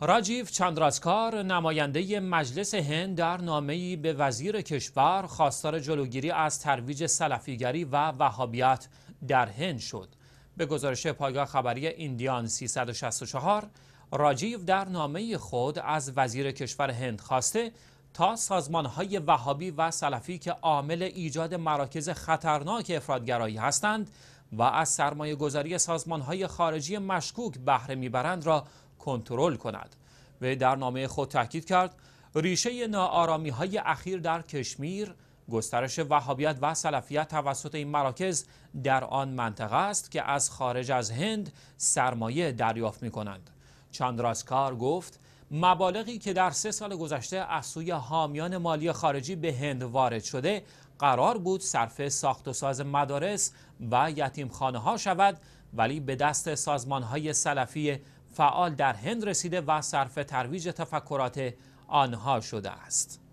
راجیو چندراسکار نماینده مجلس هند در نامه‌ای به وزیر کشور خواستار جلوگیری از ترویج سلفیگری و وهابیت در هند شد. به گزارش پایگاه خبری ایندیان 364 راجیو در نامه خود از وزیر کشور هند خواسته تا سازمانهای وهابی و سلفی که عامل ایجاد مراکز خطرناک افرادگرایی هستند و از سرمایه گذاری سازمانهای خارجی مشکوک بهره میبرند را کنترل کند وی در نامه خود تاکید کرد ریشه نارامی های اخیر در کشمیر گسترش وهابیت و سلفیت توسط این مراکز در آن منطقه است که از خارج از هند سرمایه دریافت می کنند راسکار گفت مبالغی که در سه سال گذشته از سوی حامیان مالی خارجی به هند وارد شده قرار بود صرف ساخت و ساز مدارس و یتیم خانه ها شود ولی به دست سازمان های سلفی فعال در هند رسیده و صرف ترویج تفکرات آنها شده است.